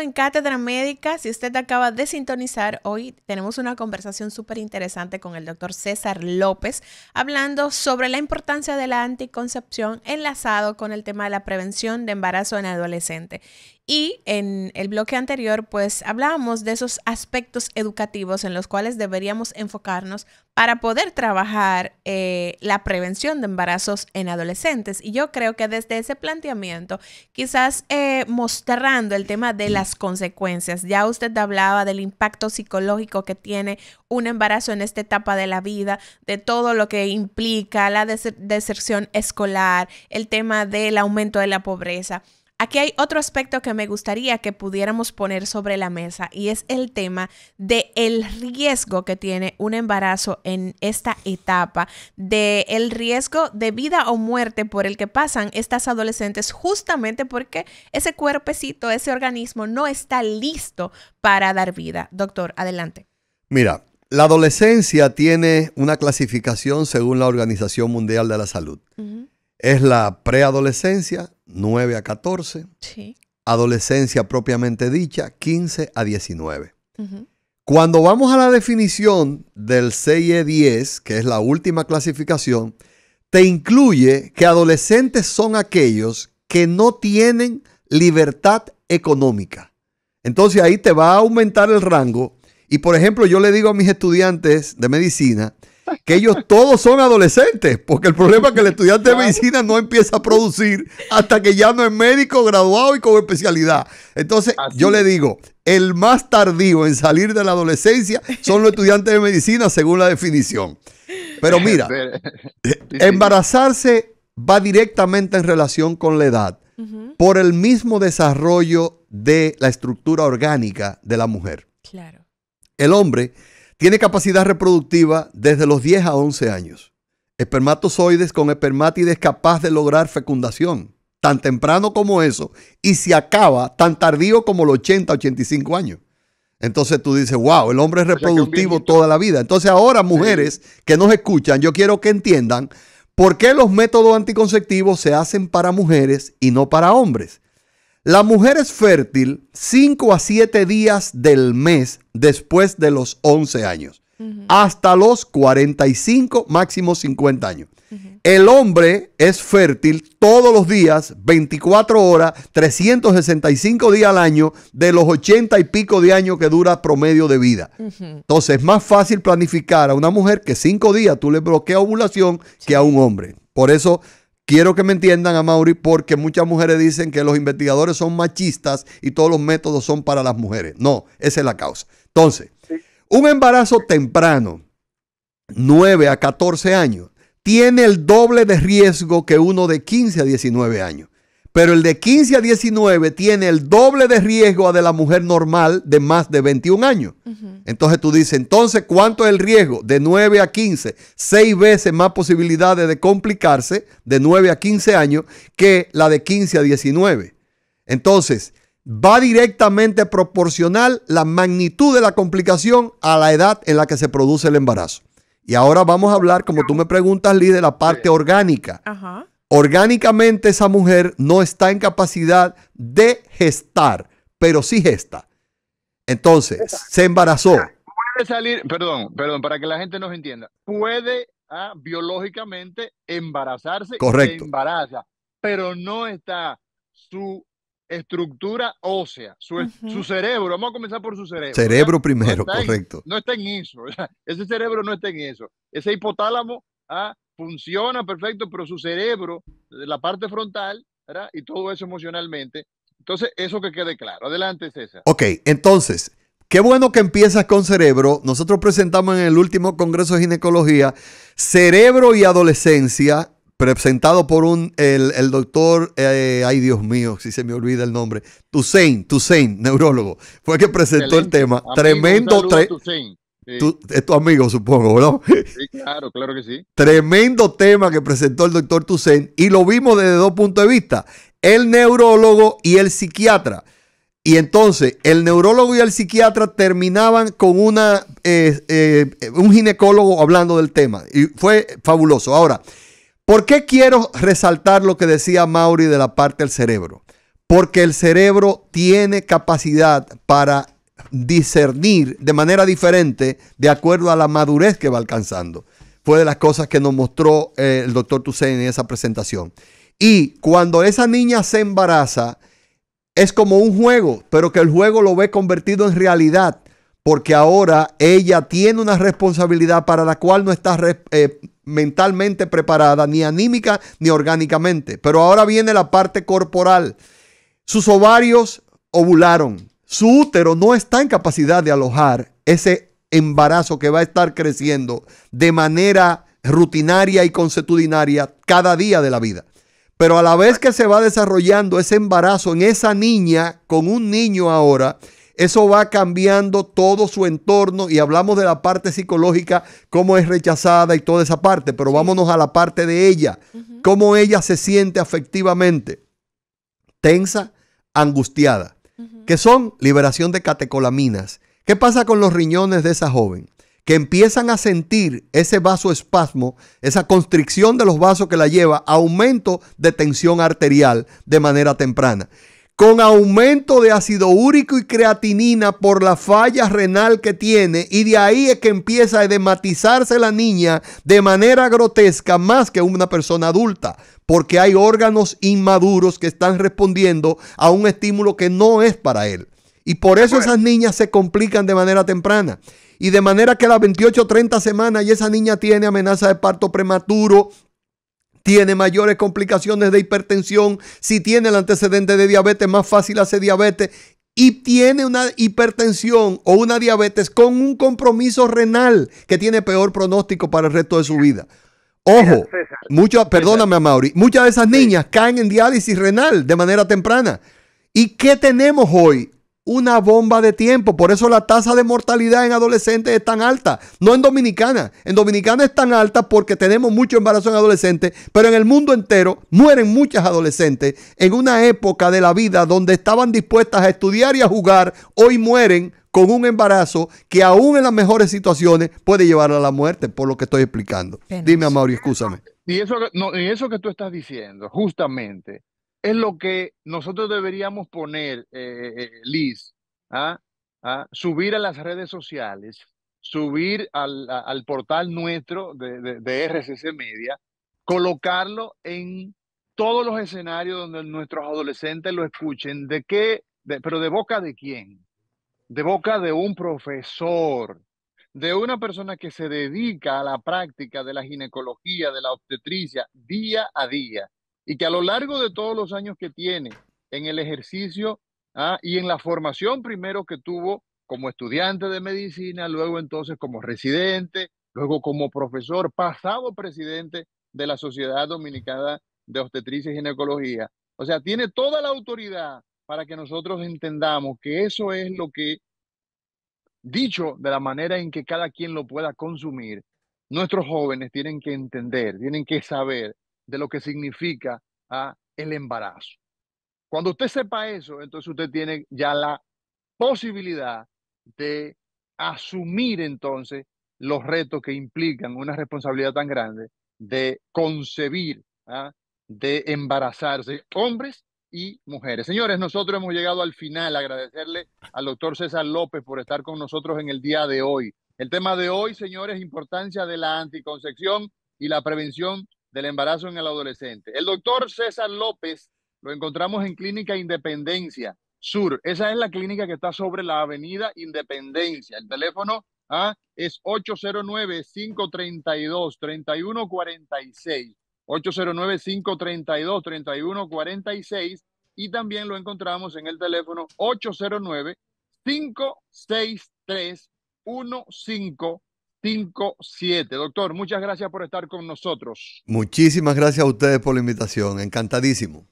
en Cátedra Médica. Si usted acaba de sintonizar, hoy tenemos una conversación súper interesante con el doctor César López, hablando sobre la importancia de la anticoncepción enlazado con el tema de la prevención de embarazo en adolescente. Y en el bloque anterior, pues hablábamos de esos aspectos educativos en los cuales deberíamos enfocarnos para poder trabajar eh, la prevención de embarazos en adolescentes. Y yo creo que desde ese planteamiento, quizás eh, mostrando el tema de las consecuencias, ya usted hablaba del impacto psicológico que tiene un embarazo en esta etapa de la vida, de todo lo que implica la deserción escolar, el tema del aumento de la pobreza. Aquí hay otro aspecto que me gustaría que pudiéramos poner sobre la mesa y es el tema de el riesgo que tiene un embarazo en esta etapa, de riesgo de vida o muerte por el que pasan estas adolescentes justamente porque ese cuerpecito, ese organismo no está listo para dar vida. Doctor, adelante. Mira, la adolescencia tiene una clasificación según la Organización Mundial de la Salud. Es la preadolescencia, 9 a 14. Adolescencia propiamente dicha, 15 a 19. Cuando vamos a la definición del CIE-10, e que es la última clasificación, te incluye que adolescentes son aquellos que no tienen libertad económica. Entonces ahí te va a aumentar el rango. Y por ejemplo, yo le digo a mis estudiantes de medicina, que ellos todos son adolescentes, porque el problema es que el estudiante de medicina no empieza a producir hasta que ya no es médico graduado y con especialidad. Entonces, yo le digo, el más tardío en salir de la adolescencia son los estudiantes de medicina, según la definición. Pero mira, embarazarse va directamente en relación con la edad por el mismo desarrollo de la estructura orgánica de la mujer. Claro. El hombre tiene capacidad reproductiva desde los 10 a 11 años. Espermatozoides con espermátides capaz de lograr fecundación, tan temprano como eso, y se acaba tan tardío como los 80, 85 años. Entonces tú dices, wow, el hombre es reproductivo toda la vida. Entonces ahora, mujeres que nos escuchan, yo quiero que entiendan por qué los métodos anticonceptivos se hacen para mujeres y no para hombres. La mujer es fértil 5 a 7 días del mes después de los 11 años, hasta los 45, máximo 50 años. El hombre es fértil todos los días, 24 horas, 365 días al año, de los 80 y pico de años que dura promedio de vida. Entonces es más fácil planificar a una mujer que 5 días tú le bloqueas ovulación que a un hombre. Por eso Quiero que me entiendan a Mauri porque muchas mujeres dicen que los investigadores son machistas y todos los métodos son para las mujeres. No, esa es la causa. Entonces, un embarazo temprano, 9 a 14 años, tiene el doble de riesgo que uno de 15 a 19 años. Pero el de 15 a 19 tiene el doble de riesgo a de la mujer normal de más de 21 años. Entonces tú dices, entonces, ¿cuánto es el riesgo? De 9 a 15, 6 veces más posibilidades de complicarse de 9 a 15 años que la de 15 a 19. Entonces, va directamente proporcional la magnitud de la complicación a la edad en la que se produce el embarazo. Y ahora vamos a hablar, como tú me preguntas, Lee, de la parte orgánica. Ajá. Orgánicamente esa mujer no está en capacidad de gestar, pero sí gesta. Entonces, se embarazó. Puede salir, perdón, perdón, para que la gente nos entienda. Puede ah, biológicamente embarazarse se embaraza, pero no está su estructura ósea, su, cerebro, vamos a comenzar por su cerebro. Cerebro primero, correcto. no está en eso, ese cerebro no está en eso. Ese hipotálamo ah, funciona perfecto, pero su cerebro, la parte frontal, ¿verdad? Y todo eso emocionalmente. Entonces, eso que quede claro. Adelante, César. Ok, entonces, qué bueno que empiezas con cerebro. Nosotros presentamos en el último Congreso de Ginecología Cerebro y Adolescencia, presentado por un, el, doctor, eh, ay Dios mío, si se me olvida el nombre, Tussain, Tusein, neurólogo, fue el que presentó el tema. tremendo, es tu amigo, supongo, ¿no? Sí, claro, claro que sí. Tremendo tema que presentó el doctor Tucen y lo vimos desde dos puntos de vista, el neurólogo y el psiquiatra. Y entonces el neurólogo y el psiquiatra terminaban con una, eh, eh, un ginecólogo hablando del tema. Y fue fabuloso. Ahora, ¿por qué quiero resaltar lo que decía Mauri de la parte del cerebro? Porque el cerebro tiene capacidad para discernir de manera diferente de acuerdo a la madurez que va alcanzando. Fue de las cosas que nos mostró eh, el doctor Toussaint en esa presentación. Y cuando esa niña se embaraza, es como un juego, pero que el juego lo ve convertido en realidad, porque ahora ella tiene una responsabilidad para la cual no está eh, mentalmente preparada, ni anímica, ni orgánicamente. Pero ahora viene la parte corporal. Sus ovarios ovularon, su útero no está en capacidad de alojar ese embarazo que va a estar creciendo de manera rutinaria y consuetudinaria cada día de la vida. Pero a la vez que se va desarrollando ese embarazo en esa niña, con un niño ahora, eso va cambiando todo su entorno y hablamos de la parte psicológica, cómo es rechazada y toda esa parte, pero vámonos a la parte de ella, cómo ella se siente afectivamente, tensa, angustiada que son liberación de catecolaminas. ¿Qué pasa con los riñones de esa joven? Que empiezan a sentir ese vaso espasmo, esa constricción de los vasos que la lleva aumento de tensión arterial de manera temprana con aumento de ácido úrico y creatinina por la falla renal que tiene y de ahí es que empieza a edematizarse la niña de manera grotesca más que una persona adulta, porque hay órganos inmaduros que están respondiendo a un estímulo que no es para él. Y por eso esas niñas se complican de manera temprana. Y de manera que a las 28 o 30 semanas y esa niña tiene amenaza de parto prematuro, tiene mayores complicaciones de hipertensión, si tiene el antecedente de diabetes, más fácil hace diabetes y tiene una hipertensión o una diabetes con un compromiso renal que tiene peor pronóstico para el resto de su vida. Ojo, perdóname a Mauri, muchas de esas niñas caen en diálisis renal de manera temprana. ¿Y qué tenemos hoy? una bomba de tiempo. Por eso la tasa de mortalidad en adolescentes es tan alta. No en Dominicana. En Dominicana es tan alta porque tenemos mucho embarazo en adolescentes, pero en el mundo entero mueren muchas adolescentes en una época de la vida donde estaban dispuestas a estudiar y a jugar. Hoy mueren con un embarazo que aún en las mejores situaciones puede llevar a la muerte, por lo que estoy explicando. Dime, Amaury, escúchame. Y eso, y eso que tú estás diciendo, justamente, es lo que nosotros deberíamos poner, eh, eh, Liz, ¿ah? ¿Ah? subir a las redes sociales, subir al, portal nuestro de, de, RCC Media, colocarlo en todos los escenarios donde nuestros adolescentes lo escuchen, de qué, pero de boca de quién, de boca de un profesor, de una persona que se dedica a la práctica de la ginecología, de la obstetricia, día a día y que a lo largo de todos los años que tiene en el ejercicio ¿ah? y en la formación primero que tuvo como estudiante de medicina, luego entonces como residente, luego como profesor, pasado presidente de la Sociedad Dominicana de Obstetricia y Ginecología. O sea, tiene toda la autoridad para que nosotros entendamos que eso es lo que, dicho de la manera en que cada quien lo pueda consumir, nuestros jóvenes tienen que entender, tienen que saber de lo que significa ah, el embarazo. Cuando usted sepa eso, entonces usted tiene ya la posibilidad de asumir entonces los retos que implican una responsabilidad tan grande de concebir, ah, de embarazarse, hombres y mujeres. Señores, nosotros hemos llegado al final. Agradecerle al doctor César López por estar con nosotros en el día de hoy. El tema de hoy, señores, importancia de la anticoncepción y la prevención del embarazo en el adolescente. El doctor César López lo encontramos en Clínica Independencia Sur. Esa es la clínica que está sobre la avenida Independencia. El teléfono ¿ah? es 809-532-3146. 809-532-3146. Y también lo encontramos en el teléfono 809 563 15 57. Doctor, muchas gracias por estar con nosotros. Muchísimas gracias a ustedes por la invitación, encantadísimo.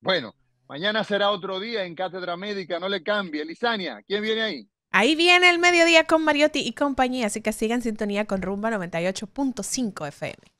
Bueno, mañana será otro día en Cátedra Médica, no le cambie. Lisania, ¿quién viene ahí? Ahí viene el mediodía con Mariotti y compañía, así que sigan sintonía con Rumba 98.5 FM.